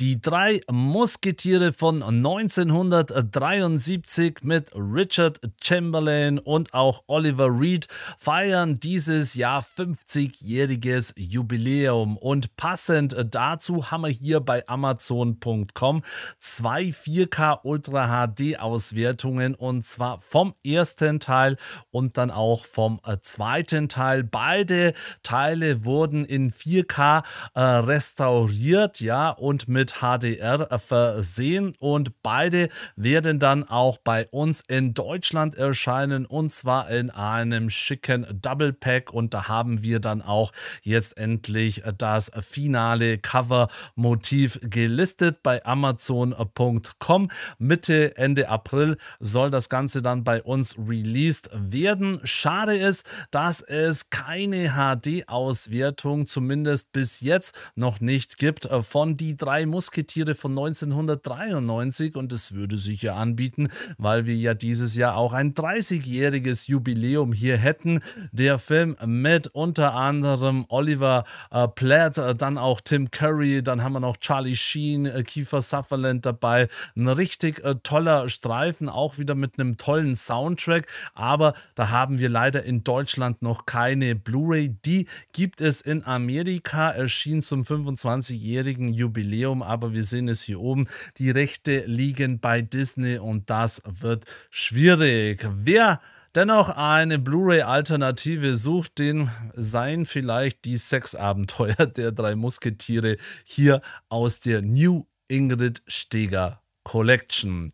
Die drei Musketiere von 1973 mit Richard Chamberlain und auch Oliver Reed feiern dieses Jahr 50-jähriges Jubiläum. Und passend dazu haben wir hier bei Amazon.com zwei 4K Ultra HD Auswertungen und zwar vom ersten Teil und dann auch vom äh, zweiten Teil. Beide Teile wurden in 4K äh, restauriert, ja, und mit mit HDR versehen und beide werden dann auch bei uns in Deutschland erscheinen und zwar in einem schicken Double Pack und da haben wir dann auch jetzt endlich das finale Cover-Motiv gelistet bei Amazon.com. Mitte, Ende April soll das Ganze dann bei uns released werden. Schade ist, dass es keine HD-Auswertung zumindest bis jetzt noch nicht gibt von die drei Muster Musketiere von 1993 und es würde sich ja anbieten, weil wir ja dieses Jahr auch ein 30-jähriges Jubiläum hier hätten. Der Film mit unter anderem Oliver äh, Platt, äh, dann auch Tim Curry, dann haben wir noch Charlie Sheen, äh, Kiefer Sutherland dabei. Ein richtig äh, toller Streifen, auch wieder mit einem tollen Soundtrack, aber da haben wir leider in Deutschland noch keine Blu-ray. Die gibt es in Amerika, erschien zum 25-jährigen Jubiläum aber wir sehen es hier oben. Die Rechte liegen bei Disney und das wird schwierig. Wer dennoch eine Blu-ray-Alternative sucht, den seien vielleicht die Sexabenteuer der drei Musketiere hier aus der New Ingrid Steger Collection.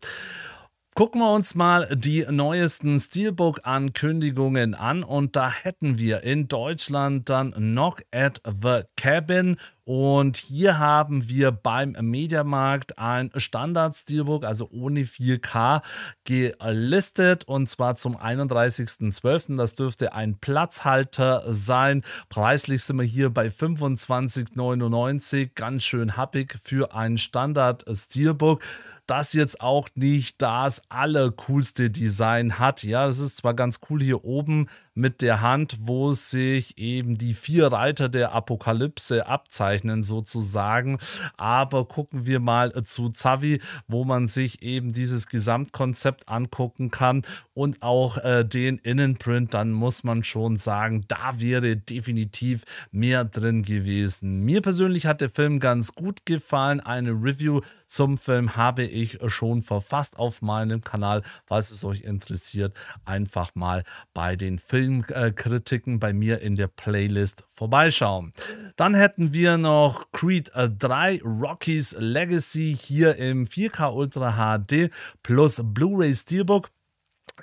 Gucken wir uns mal die neuesten Steelbook-Ankündigungen an und da hätten wir in Deutschland dann Knock at the Cabin und hier haben wir beim Mediamarkt ein Standard-Steelbook, also ohne 4K, gelistet und zwar zum 31.12. Das dürfte ein Platzhalter sein. Preislich sind wir hier bei 25,99. Ganz schön happig für ein Standard-Steelbook, das jetzt auch nicht das allercoolste Design hat. Ja, das ist zwar ganz cool hier oben mit der Hand, wo sich eben die vier Reiter der Apokalypse abzeichnen bezeichnen sozusagen. Aber gucken wir mal äh, zu Zavi, wo man sich eben dieses Gesamtkonzept angucken kann und auch äh, den Innenprint, dann muss man schon sagen, da wäre definitiv mehr drin gewesen. Mir persönlich hat der Film ganz gut gefallen. Eine Review zum Film habe ich schon verfasst auf meinem Kanal. Falls es euch interessiert, einfach mal bei den Filmkritiken bei mir in der Playlist vorbeischauen. Dann hätten wir noch Creed 3 äh, Rockies Legacy hier im 4K Ultra HD plus Blu-ray Steelbook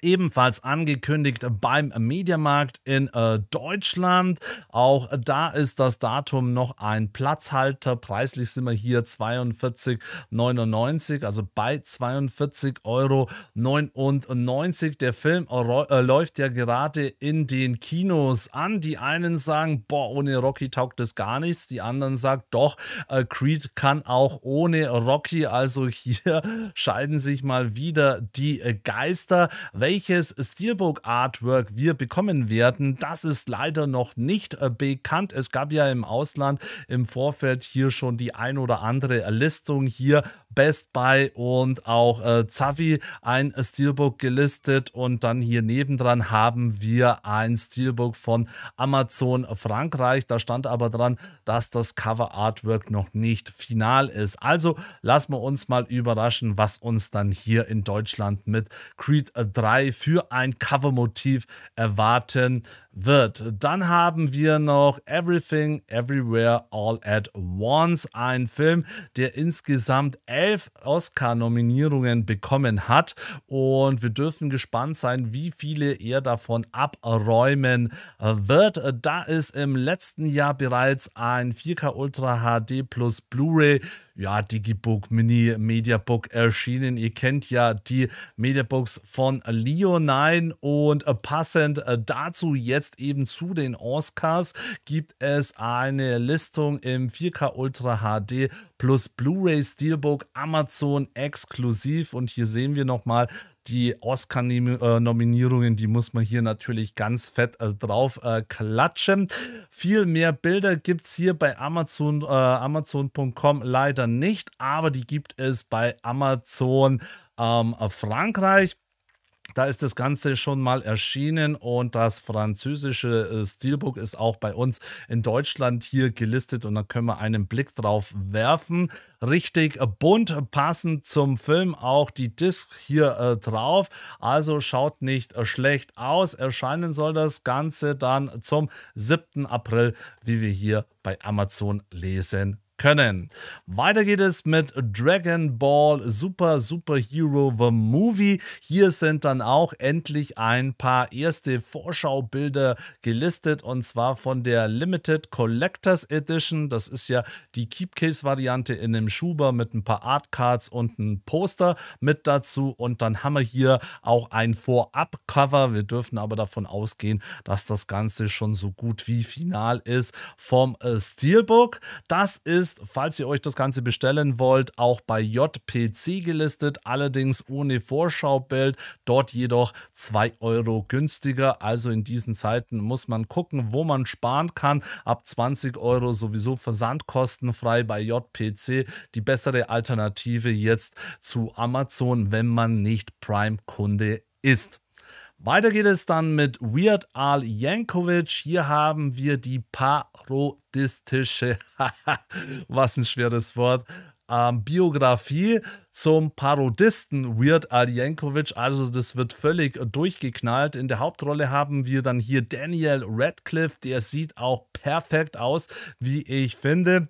ebenfalls angekündigt beim Mediamarkt in äh, Deutschland. Auch da ist das Datum noch ein Platzhalter. Preislich sind wir hier 42,99, also bei 42,99 Euro. Der Film äh, äh, läuft ja gerade in den Kinos an. Die einen sagen, boah, ohne Rocky taugt das gar nichts. Die anderen sagen, doch, äh, Creed kann auch ohne Rocky. Also hier scheiden sich mal wieder die äh, Geister. Welche welches Steelbook-Artwork wir bekommen werden, das ist leider noch nicht äh, bekannt. Es gab ja im Ausland im Vorfeld hier schon die ein oder andere Listung hier, Best Buy und auch äh, Zavi ein Steelbook gelistet und dann hier nebendran haben wir ein Steelbook von Amazon Frankreich. Da stand aber dran, dass das Cover Artwork noch nicht final ist. Also lassen wir uns mal überraschen, was uns dann hier in Deutschland mit Creed 3 für ein Covermotiv erwarten wird. Dann haben wir noch Everything, Everywhere, All at Once, ein Film, der insgesamt elf Oscar-Nominierungen bekommen hat. Und wir dürfen gespannt sein, wie viele er davon abräumen wird. Da ist im letzten Jahr bereits ein 4K Ultra HD plus Blu-ray ja, Digibook, Mini Mediabook erschienen. Ihr kennt ja die Mediabooks von Leo9 und äh, passend äh, dazu jetzt eben zu den Oscars gibt es eine Listung im 4K Ultra HD plus Blu-ray Steelbook Amazon exklusiv und hier sehen wir nochmal die Oscar-Nominierungen, die muss man hier natürlich ganz fett äh, drauf äh, klatschen. Viel mehr Bilder gibt es hier bei Amazon, äh, Amazon.com leider nicht, aber die gibt es bei Amazon ähm, Frankreich. Da ist das Ganze schon mal erschienen und das französische äh, Steelbook ist auch bei uns in Deutschland hier gelistet und da können wir einen Blick drauf werfen. Richtig bunt, passend zum Film auch die Disc hier äh, drauf. Also schaut nicht äh, schlecht aus. Erscheinen soll das Ganze dann zum 7. April, wie wir hier bei Amazon lesen können. Weiter geht es mit Dragon Ball Super Super Hero The Movie. Hier sind dann auch endlich ein paar erste Vorschaubilder gelistet und zwar von der Limited Collectors Edition. Das ist ja die Keepcase-Variante in dem Schuber mit ein paar Artcards und ein Poster mit dazu. Und dann haben wir hier auch ein Vorab-Cover. Wir dürfen aber davon ausgehen, dass das Ganze schon so gut wie final ist vom äh, Steelbook. Das ist ist, falls ihr euch das Ganze bestellen wollt, auch bei JPC gelistet, allerdings ohne Vorschaubild, dort jedoch 2 Euro günstiger. Also in diesen Zeiten muss man gucken, wo man sparen kann. Ab 20 Euro sowieso versandkostenfrei bei JPC. Die bessere Alternative jetzt zu Amazon, wenn man nicht Prime-Kunde ist. Weiter geht es dann mit Weird Al Yankovic. Hier haben wir die parodistische, was ein schweres Wort, ähm, Biografie zum Parodisten Weird Al Yankovic. Also das wird völlig durchgeknallt. In der Hauptrolle haben wir dann hier Daniel Radcliffe. Der sieht auch perfekt aus, wie ich finde.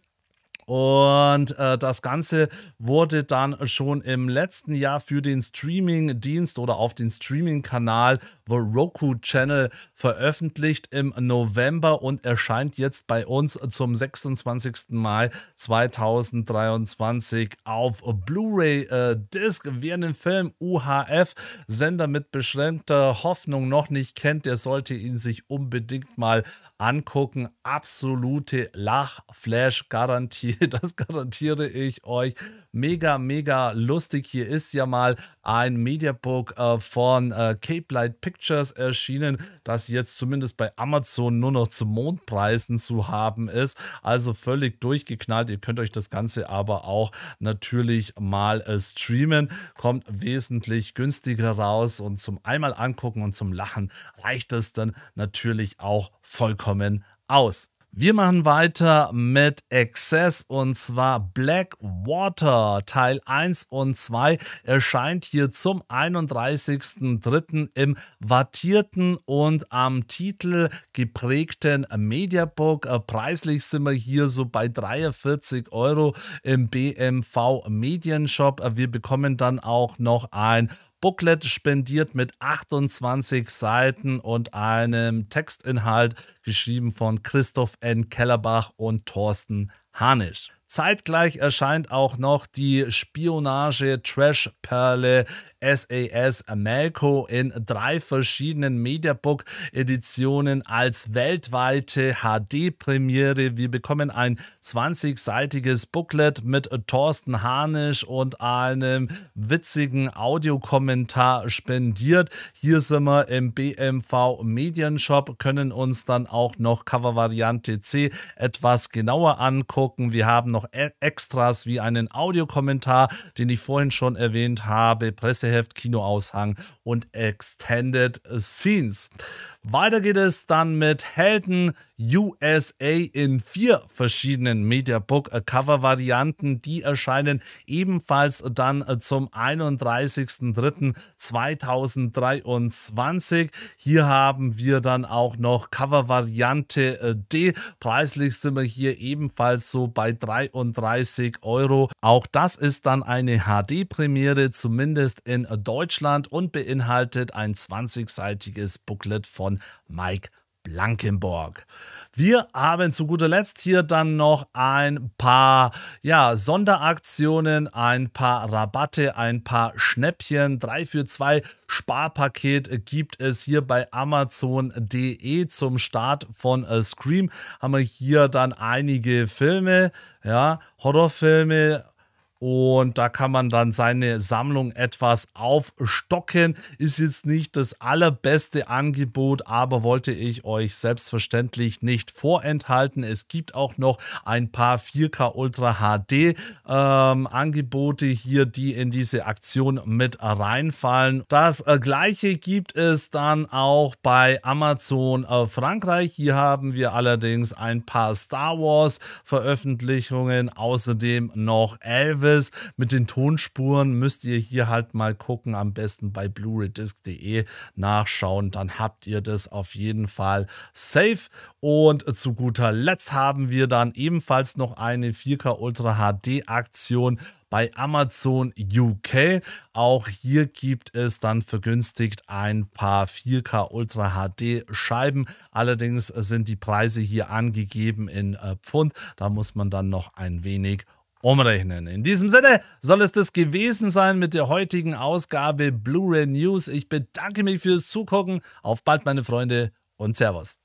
Und äh, das Ganze wurde dann schon im letzten Jahr für den Streaming-Dienst oder auf den Streaming-Kanal The Roku Channel veröffentlicht im November und erscheint jetzt bei uns zum 26. Mai 2023 auf Blu-ray äh, Disc. Wer den Film UHF Sender mit beschränkter Hoffnung noch nicht kennt, der sollte ihn sich unbedingt mal angucken. Absolute Lachflash-Garantie Spiel. Das garantiere ich euch. Mega, mega lustig. Hier ist ja mal ein Mediabook äh, von äh, Cape Light Pictures erschienen, das jetzt zumindest bei Amazon nur noch zu Mondpreisen zu haben ist. Also völlig durchgeknallt. Ihr könnt euch das Ganze aber auch natürlich mal äh, streamen. Kommt wesentlich günstiger raus und zum einmal angucken und zum Lachen reicht es dann natürlich auch vollkommen aus. Wir machen weiter mit Excess und zwar Blackwater Teil 1 und 2 erscheint hier zum 31.03. im wattierten und am Titel geprägten Mediabook. Äh, preislich sind wir hier so bei 43 Euro im BMV Medienshop. Äh, wir bekommen dann auch noch ein Booklet spendiert mit 28 Seiten und einem Textinhalt, geschrieben von Christoph N. Kellerbach und Thorsten Harnisch. Zeitgleich erscheint auch noch die Spionage-Trash-Perle SAS Malco in drei verschiedenen Mediabook-Editionen als weltweite HD-Premiere. Wir bekommen ein 20-seitiges Booklet mit Thorsten Harnisch und einem witzigen Audiokommentar spendiert. Hier sind wir im BMV Medienshop, können uns dann auch noch Covervariante C etwas genauer angucken. Wir haben noch noch e- Extras wie einen Audiokommentar, den ich vorhin schon erwähnt habe, Presseheft, Kinoaushang und Extended Scenes. Weiter geht es dann mit Helden USA in vier verschiedenen Mediabook-Cover-Varianten. Die erscheinen ebenfalls dann äh, zum 31.03.2023. Hier haben wir dann auch noch Cover-Variante äh, D. Preislich sind wir hier ebenfalls so bei 33 Euro. Auch das ist dann eine HD-Premiere, zumindest in Deutschland und beinhaltet ein 20-seitiges Booklet von von Mike Blankenborg. Wir haben zu guter Letzt hier dann noch ein paar ja, Sonderaktionen, ein paar Rabatte, ein paar Schnäppchen. 3 für 2 Sparpaket gibt es hier bei Amazon.de zum Start von äh, Scream. Haben wir hier dann einige Filme, ja, Horrorfilme, und da kann man dann seine Sammlung etwas aufstocken. Ist jetzt nicht das allerbeste Angebot, aber wollte ich euch selbstverständlich nicht vorenthalten. Es gibt auch noch ein paar 4K Ultra HD ähm, Angebote hier, die in diese Aktion mit reinfallen. Das äh, gleiche gibt es dann auch bei Amazon äh, Frankreich. Hier haben wir allerdings ein paar Star Wars Veröffentlichungen, außerdem noch Elvis alles. Mit den Tonspuren müsst ihr hier halt mal gucken, am besten bei blu-raydisc.de nachschauen, dann habt ihr das auf jeden Fall safe. Und zu guter Letzt haben wir dann ebenfalls noch eine 4K Ultra HD Aktion bei Amazon UK. Auch hier gibt es dann vergünstigt ein paar 4K Ultra HD Scheiben. Allerdings sind die Preise hier angegeben in äh, Pfund. Da muss man dann noch ein wenig umrechnen. In diesem Sinne soll es das gewesen sein mit der heutigen Ausgabe Blu-ray News. Ich bedanke mich fürs Zugucken. Auf bald, meine Freunde, und Servus.